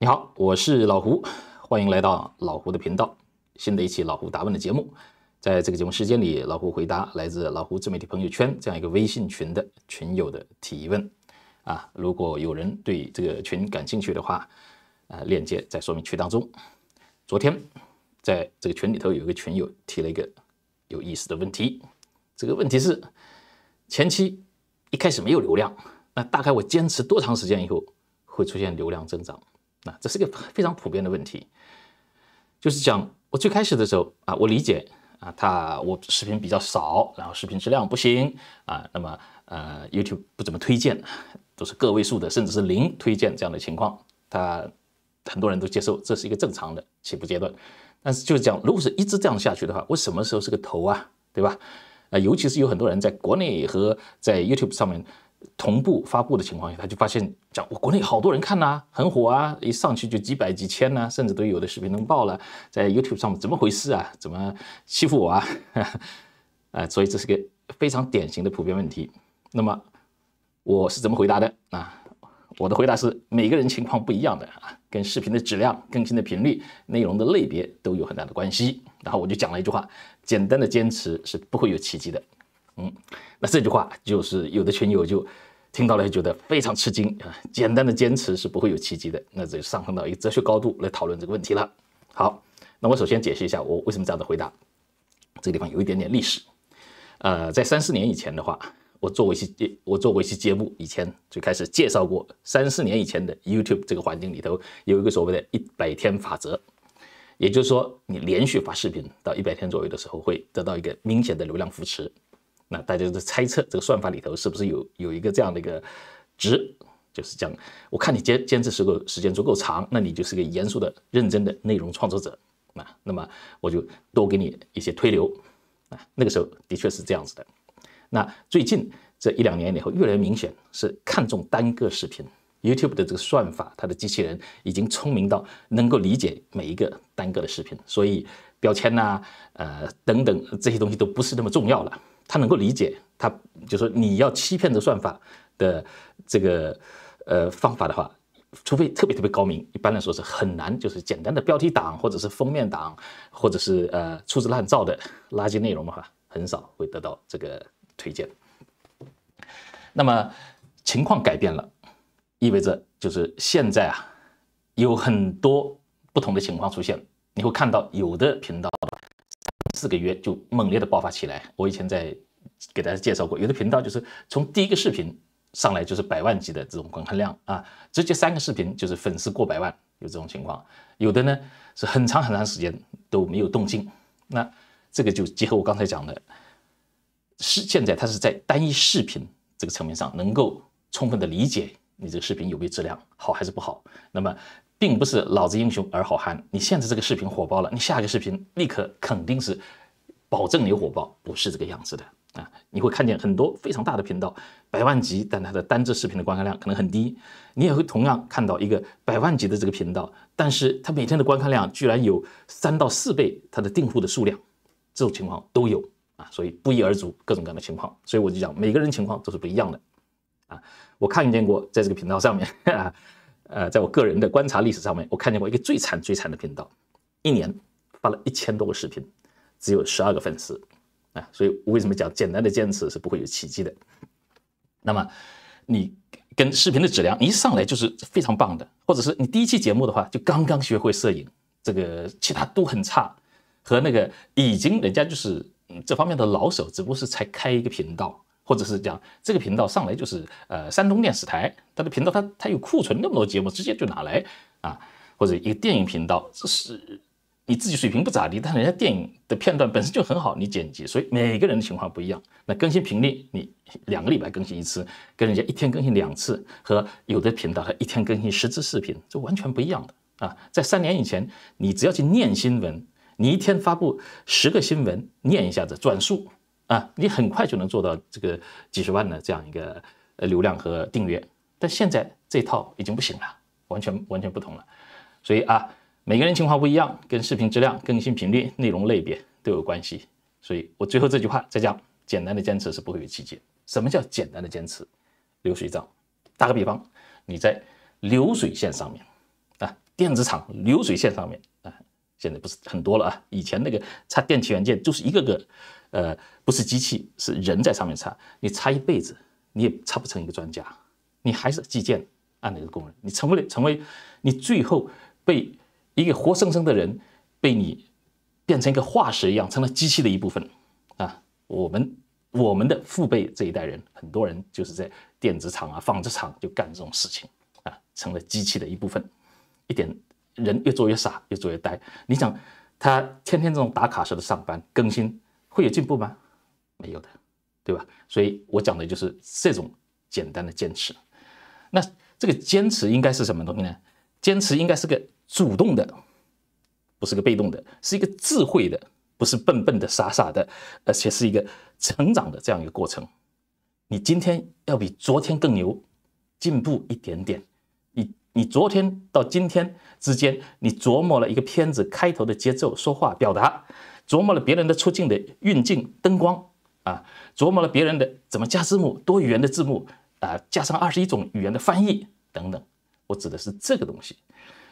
你好，我是老胡，欢迎来到老胡的频道。新的一期老胡答问的节目，在这个节目时间里，老胡回答来自老胡自媒体朋友圈这样一个微信群的群友的提问。啊，如果有人对这个群感兴趣的话，啊，链接在说明区当中。昨天在这个群里头有一个群友提了一个有意思的问题，这个问题是：前期一开始没有流量，那大概我坚持多长时间以后会出现流量增长？那这是个非常普遍的问题，就是讲我最开始的时候啊，我理解啊，他我视频比较少，然后视频质量不行啊，那么呃，YouTube 不怎么推荐，都是个位数的，甚至是零推荐这样的情况，他很多人都接受，这是一个正常的起步阶段。但是就是讲，如果是一直这样下去的话，我什么时候是个头啊？对吧？啊，尤其是有很多人在国内和在 YouTube 上面。同步发布的情况下，他就发现讲我国内好多人看呐，很火啊，一上去就几百几千呐，甚至都有的视频能爆了，在 YouTube 上面怎么回事啊？怎么欺负我啊？啊，所以这是个非常典型的普遍问题。那么我是怎么回答的啊？我的回答是每个人情况不一样的啊，跟视频的质量、更新的频率、内容的类别都有很大的关系。然后我就讲了一句话：简单的坚持是不会有奇迹的。嗯，那这句话就是有的群友就听到了，觉得非常吃惊啊！简单的坚持是不会有奇迹的，那就上升到一个哲学高度来讨论这个问题了。好，那我首先解释一下，我为什么这样的回答。这个地方有一点点历史，呃，在三四年以前的话，我做过一期，我做过一期节目，以前最开始介绍过，三四年以前的 YouTube 这个环境里头有一个所谓的“一百天法则”，也就是说，你连续发视频到一百天左右的时候，会得到一个明显的流量扶持。那大家就猜测，这个算法里头是不是有有一个这样的一个值，就是讲，我看你坚坚持时够时间足够长，那你就是个严肃的、认真的内容创作者啊，那么我就多给你一些推流啊。那个时候的确是这样子的。那最近这一两年以后，越来越明显是看重单个视频。YouTube 的这个算法，它的机器人已经聪明到能够理解每一个单个的视频，所以标签呐、呃等等这些东西都不是那么重要了。他能够理解，他就说你要欺骗的算法的这个呃方法的话，除非特别特别高明，一般来说是很难。就是简单的标题党，或者是封面党，或者是呃粗制滥造的垃圾内容的话，很少会得到这个推荐。那么情况改变了，意味着就是现在啊，有很多不同的情况出现，你会看到有的频道。四个月就猛烈的爆发起来。我以前在给大家介绍过，有的频道就是从第一个视频上来就是百万级的这种观看量啊，直接三个视频就是粉丝过百万，有这种情况。有的呢是很长很长时间都没有动静。那这个就结合我刚才讲的，是现在它是在单一视频这个层面上能够充分的理解你这个视频有没有质量好还是不好。那么。并不是老子英雄而好汉，你现在这个视频火爆了，你下一个视频立刻肯定是保证你火爆，不是这个样子的啊！你会看见很多非常大的频道，百万级，但它的单字视频的观看量可能很低。你也会同样看到一个百万级的这个频道，但是它每天的观看量居然有三到四倍它的订户的数量，这种情况都有啊，所以不一而足，各种各样的情况。所以我就讲每个人情况都是不一样的啊，我看见过在这个频道上面。呃，在我个人的观察历史上面，我看见过一个最惨最惨的频道，一年发了一千多个视频，只有十二个粉丝，啊，所以为什么讲简单的坚持是不会有奇迹的？那么，你跟视频的质量，你一上来就是非常棒的，或者是你第一期节目的话，就刚刚学会摄影，这个其他都很差，和那个已经人家就是这方面的老手，只不过是才开一个频道。或者是讲这个频道上来就是，呃，山东电视台，它的频道它它有库存那么多节目，直接就拿来啊，或者一个电影频道，这是你自己水平不咋地，但人家电影的片段本身就很好，你剪辑，所以每个人的情况不一样。那更新频率，你两个礼拜更新一次，跟人家一天更新两次，和有的频道它一天更新十支视频，这完全不一样的啊。在三年以前，你只要去念新闻，你一天发布十个新闻，念一下子转述。啊，你很快就能做到这个几十万的这样一个呃流量和订阅，但现在这套已经不行了，完全完全不同了。所以啊，每个人情况不一样，跟视频质量、更新频率、内容类别都有关系。所以我最后这句话再讲：简单的坚持是不会有奇迹。什么叫简单的坚持？流水账。打个比方，你在流水线上面啊，电子厂流水线上面啊，现在不是很多了啊，以前那个插电器元件就是一个个。呃，不是机器，是人在上面擦。你擦一辈子，你也擦不成一个专家，你还是计件按那个工人。你成为了成为，你最后被一个活生生的人被你变成一个化石一样，成了机器的一部分啊。我们我们的父辈这一代人，很多人就是在电子厂啊、纺织厂就干这种事情啊，成了机器的一部分，一点人越做越傻，越做越呆。你想，他天天这种打卡式的上班，更新。会有进步吗？没有的，对吧？所以我讲的就是这种简单的坚持。那这个坚持应该是什么东西呢？坚持应该是个主动的，不是个被动的，是一个智慧的，不是笨笨的、傻傻的，而且是一个成长的这样一个过程。你今天要比昨天更牛，进步一点点。你你昨天到今天之间，你琢磨了一个片子开头的节奏、说话表达。琢磨了别人的出镜的运镜、灯光啊，琢磨了别人的怎么加字幕、多语言的字幕啊，加上二十一种语言的翻译等等。我指的是这个东西。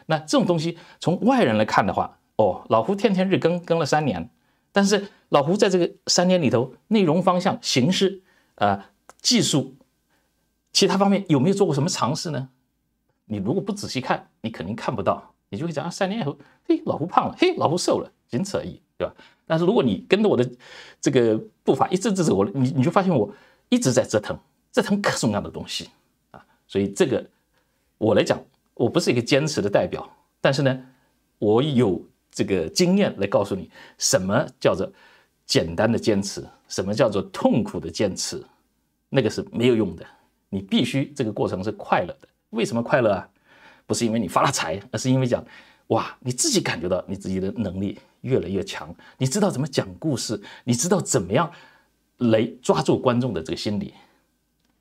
那这种东西从外人来看的话，哦，老胡天天日更，更了三年。但是老胡在这个三年里头，内容方向、形式啊、技术其他方面有没有做过什么尝试呢？你如果不仔细看，你肯定看不到，你就会讲啊，三年以后，嘿，老胡胖了，嘿，老胡瘦了。仅此而已，对吧？但是如果你跟着我的这个步伐一直一直走，你你就发现我一直在折腾，折腾各种各样的东西啊。所以这个我来讲，我不是一个坚持的代表，但是呢，我有这个经验来告诉你，什么叫做简单的坚持，什么叫做痛苦的坚持，那个是没有用的。你必须这个过程是快乐的。为什么快乐啊？不是因为你发了财，而是因为讲。哇！你自己感觉到你自己的能力越来越强，你知道怎么讲故事，你知道怎么样来抓住观众的这个心理，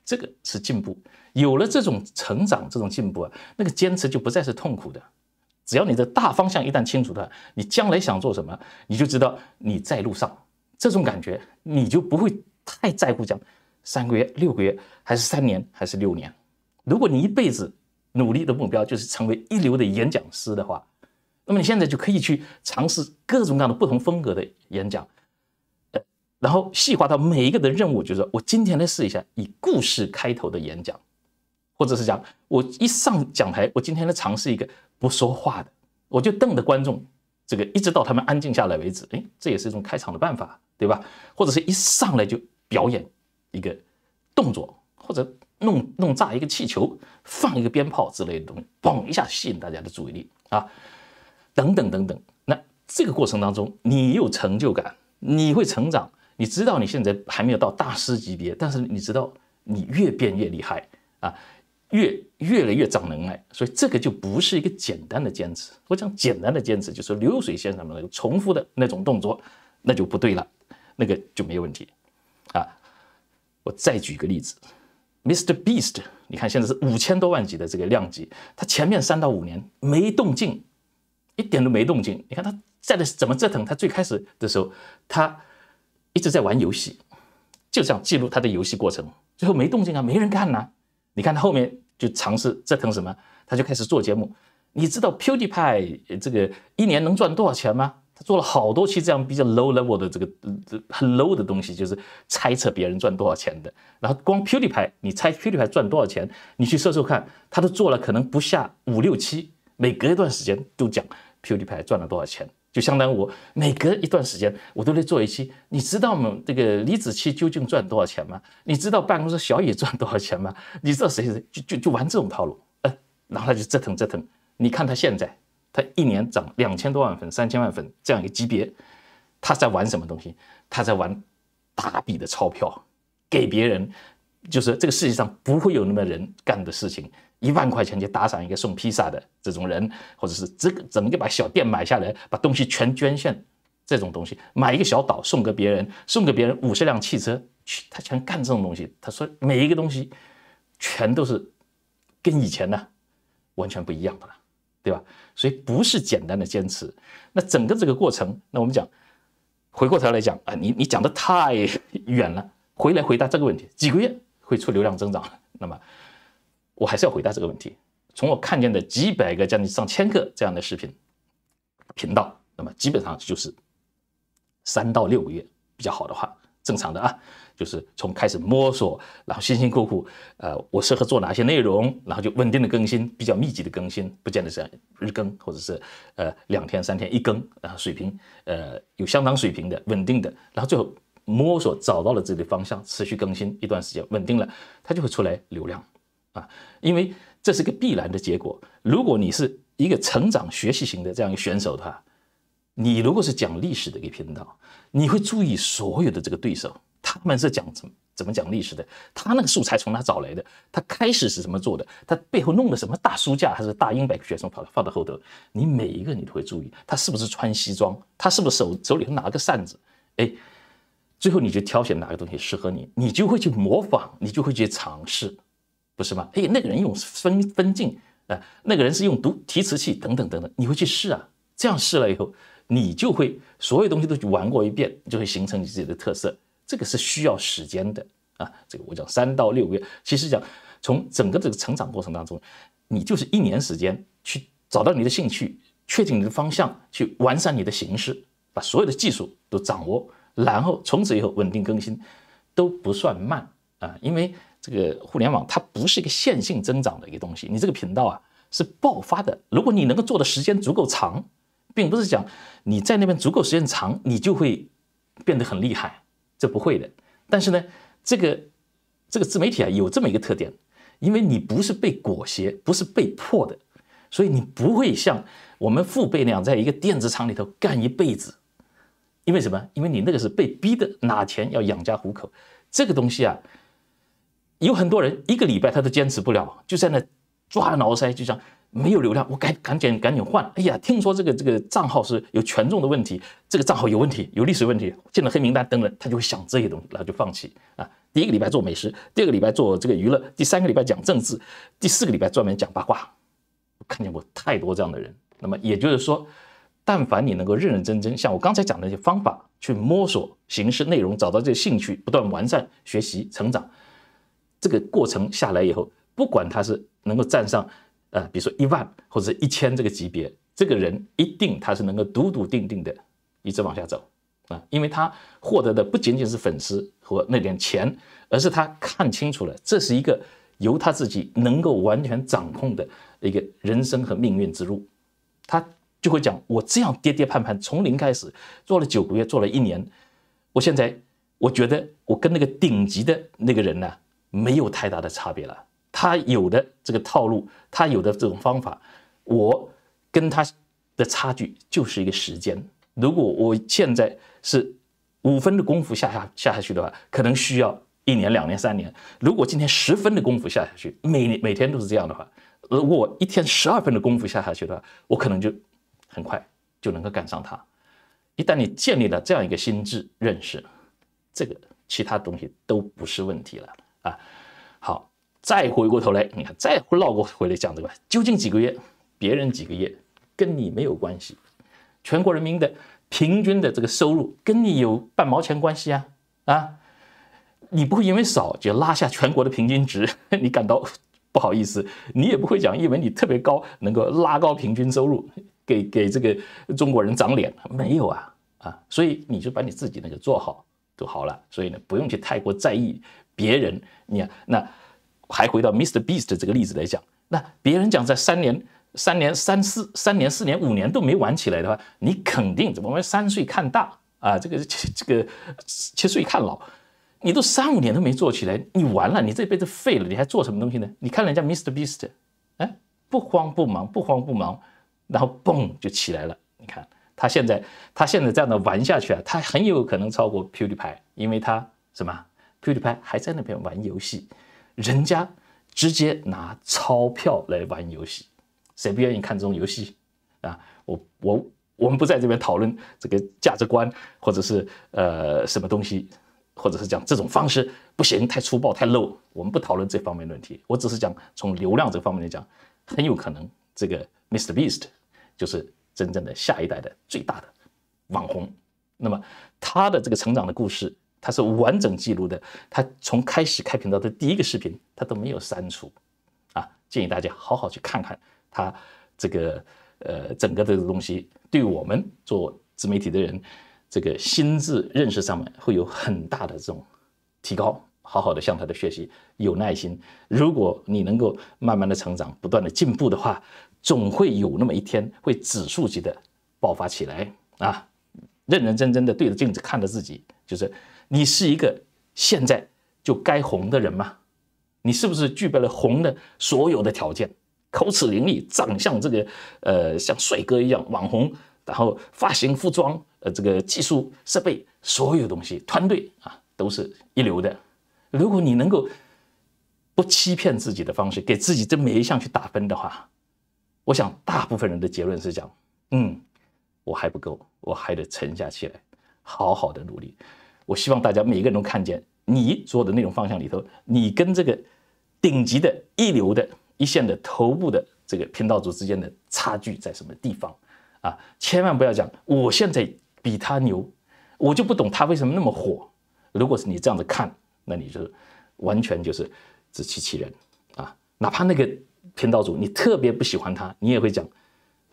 这个是进步。有了这种成长，这种进步啊，那个坚持就不再是痛苦的。只要你的大方向一旦清楚了，你将来想做什么，你就知道你在路上。这种感觉你就不会太在乎讲三个月、六个月还是三年还是六年。如果你一辈子努力的目标就是成为一流的演讲师的话，那么你现在就可以去尝试各种各样的不同风格的演讲，呃，然后细化到每一个的任务，就是说我今天来试一下以故事开头的演讲，或者是讲我一上讲台，我今天来尝试一个不说话的，我就瞪着观众，这个一直到他们安静下来为止。哎，这也是一种开场的办法，对吧？或者是一上来就表演一个动作，或者弄弄炸一个气球，放一个鞭炮之类的东西，嘣一下吸引大家的注意力啊。等等等等，那这个过程当中，你有成就感，你会成长，你知道你现在还没有到大师级别，但是你知道你越变越厉害啊，越越来越长能耐，所以这个就不是一个简单的坚持。我讲简单的坚持，就是流水线什么的，重复的那种动作，那就不对了，那个就没问题啊。我再举个例子，Mr Beast，你看现在是五千多万级的这个量级，他前面三到五年没动静。一点都没动静。你看他在的怎么折腾？他最开始的时候，他一直在玩游戏，就这样记录他的游戏过程。最后没动静啊，没人看呐。你看他后面就尝试折腾什么，他就开始做节目。你知道 PewDiePie 这个一年能赚多少钱吗？他做了好多期这样比较 low level 的这个很 low 的东西，就是猜测别人赚多少钱的。然后光 PewDiePie，你猜 PewDiePie 赚多少钱？你去搜搜看，他都做了可能不下五六期，每隔一段时间都讲。P D 牌赚了多少钱？就相当于我每隔一段时间，我都在做一期。你知道吗？这个李子柒究竟赚多少钱吗？你知道办公室小野赚多少钱吗？你知道谁谁就就就玩这种套路？呃，然后他就折腾折腾。你看他现在，他一年涨两千多万粉、三千万粉这样一个级别，他在玩什么东西？他在玩大笔的钞票给别人，就是这个世界上不会有那么人干的事情。一万块钱去打赏一个送披萨的这种人，或者是这个怎么就把小店买下来，把东西全捐献，这种东西买一个小岛送给别人，送给别人五十辆汽车，他全干这种东西。他说每一个东西全都是跟以前的完全不一样的了，对吧？所以不是简单的坚持。那整个这个过程，那我们讲回过头来讲啊，你你讲的太远了，回来回答这个问题，几个月会出流量增长？那么。我还是要回答这个问题。从我看见的几百个、将近上千个这样的视频频道，那么基本上就是三到六个月比较好的话，正常的啊，就是从开始摸索，然后辛辛苦苦，呃，我适合做哪些内容，然后就稳定的更新，比较密集的更新，不见得是日更或者是呃两天三天一更然后水平呃有相当水平的稳定的，然后最后摸索找到了自己的方向，持续更新一段时间，稳定了，它就会出来流量。啊，因为这是个必然的结果。如果你是一个成长学习型的这样一个选手的话，你如果是讲历史的一个频道，你会注意所有的这个对手，他们是讲怎么怎么讲历史的，他那个素材从哪找来的，他开始是怎么做的，他背后弄的什么大书架，还是大英百科全书，跑放到后头，你每一个你都会注意，他是不是穿西装，他是不是手手里头拿个扇子，哎，最后你就挑选哪个东西适合你，你就会去模仿，你就会去尝试。不是吗？哎，那个人用分分镜，啊，那个人是用读提词器，等等等等，你会去试啊，这样试了以后，你就会所有东西都去玩过一遍，就会形成你自己的特色。这个是需要时间的啊，这个我讲三到六个月。其实讲从整个这个成长过程当中，你就是一年时间去找到你的兴趣，确定你的方向，去完善你的形式，把所有的技术都掌握，然后从此以后稳定更新，都不算慢啊，因为。这个互联网它不是一个线性增长的一个东西，你这个频道啊是爆发的。如果你能够做的时间足够长，并不是讲你在那边足够时间长，你就会变得很厉害，这不会的。但是呢，这个这个自媒体啊有这么一个特点，因为你不是被裹挟，不是被迫的，所以你不会像我们父辈那样在一个电子厂里头干一辈子。因为什么？因为你那个是被逼的，拿钱要养家糊口，这个东西啊。有很多人一个礼拜他都坚持不了，就在那抓着挠腮，就想没有流量，我赶赶紧赶紧换。哎呀，听说这个这个账号是有权重的问题，这个账号有问题，有历史问题，进了黑名单等等，他就会想这些东西，然后就放弃。啊，第一个礼拜做美食，第二个礼拜做这个娱乐，第三个礼拜讲政治，第四个礼拜专门讲八卦。我看见过太多这样的人。那么也就是说，但凡你能够认认真真像我刚才讲的那些方法去摸索形式内容，找到这些兴趣，不断完善学习成长。这个过程下来以后，不管他是能够站上，呃，比如说一万或者一千这个级别，这个人一定他是能够笃笃定定的一直往下走，啊，因为他获得的不仅仅是粉丝和那点钱，而是他看清楚了这是一个由他自己能够完全掌控的一个人生和命运之路，他就会讲：我这样跌跌盼盼从零开始做了九个月，做了一年，我现在我觉得我跟那个顶级的那个人呢。没有太大的差别了，他有的这个套路，他有的这种方法，我跟他的差距就是一个时间。如果我现在是五分的功夫下下下下去的话，可能需要一年、两年、三年。如果今天十分的功夫下下去，每年每天都是这样的话，如果一天十二分的功夫下下去的话，我可能就很快就能够赶上他。一旦你建立了这样一个心智认识，这个其他东西都不是问题了。啊，好，再回过头来，你看，再绕过回来讲这个，究竟几个月，别人几个月，跟你没有关系。全国人民的平均的这个收入，跟你有半毛钱关系啊啊！你不会因为少就拉下全国的平均值，你感到不好意思，你也不会讲因为你特别高，能够拉高平均收入，给给这个中国人长脸，没有啊啊！所以你就把你自己那个做好就好了。所以呢，不用去太过在意。别人，你看，那还回到 Mr. Beast 这个例子来讲，那别人讲在三年、三年、三四、三年、四年、五年都没玩起来的话，你肯定怎么？我们三岁看大啊，这个这个七岁看老，你都三五年都没做起来，你完了，你这辈子废了，你还做什么东西呢？你看人家 Mr. Beast，哎，不慌不忙，不慌不忙，然后嘣就起来了。你看他现在，他现在这样的玩下去啊，他很有可能超过 PewDiePie，因为他什么？PPT 拍还在那边玩游戏，人家直接拿钞票来玩游戏，谁不愿意看这种游戏啊？我我我们不在这边讨论这个价值观，或者是呃什么东西，或者是讲这种方式不行，太粗暴，太 low。我们不讨论这方面的问题，我只是讲从流量这方面来讲，很有可能这个 Mr Beast 就是真正的下一代的最大的网红。那么他的这个成长的故事。他是完整记录的，他从开始开频道的第一个视频，他都没有删除，啊，建议大家好好去看看他这个呃整个这个东西，对我们做自媒体的人，这个心智认识上面会有很大的这种提高，好好的向他的学习，有耐心，如果你能够慢慢的成长，不断的进步的话，总会有那么一天会指数级的爆发起来啊。认认真真的对着镜子看着自己，就是你是一个现在就该红的人吗？你是不是具备了红的所有的条件？口齿伶俐，长相这个呃像帅哥一样网红，然后发型、服装呃这个技术设备所有东西团队啊都是一流的。如果你能够不欺骗自己的方式，给自己这每一项去打分的话，我想大部分人的结论是讲，嗯，我还不够。我还得沉下气来，好好的努力。我希望大家每个人都看见你做的那种方向里头，你跟这个顶级的一流的一线的头部的这个频道组之间的差距在什么地方啊！千万不要讲我现在比他牛，我就不懂他为什么那么火。如果是你这样子看，那你就完全就是自欺欺人啊！哪怕那个频道组你特别不喜欢他，你也会讲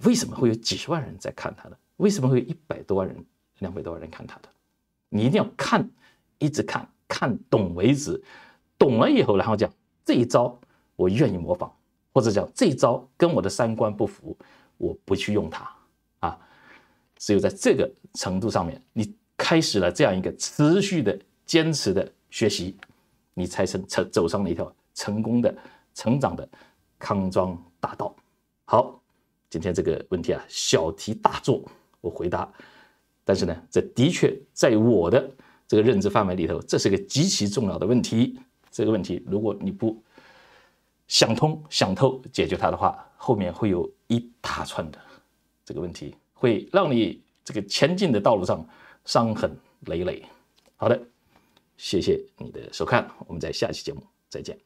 为什么会有几十万人在看他的。为什么会有一百多万人、两百多万人看他的？你一定要看，一直看，看懂为止。懂了以后，然后讲这一招，我愿意模仿，或者讲这一招跟我的三观不符，我不去用它啊。只有在这个程度上面，你开始了这样一个持续的坚持的学习，你才成成走上了一条成功的成长的康庄大道。好，今天这个问题啊，小题大做。我回答，但是呢，这的确在我的这个认知范围里头，这是个极其重要的问题。这个问题，如果你不想通、想透、解决它的话，后面会有一大串的这个问题，会让你这个前进的道路上伤痕累累。好的，谢谢你的收看，我们在下期节目再见。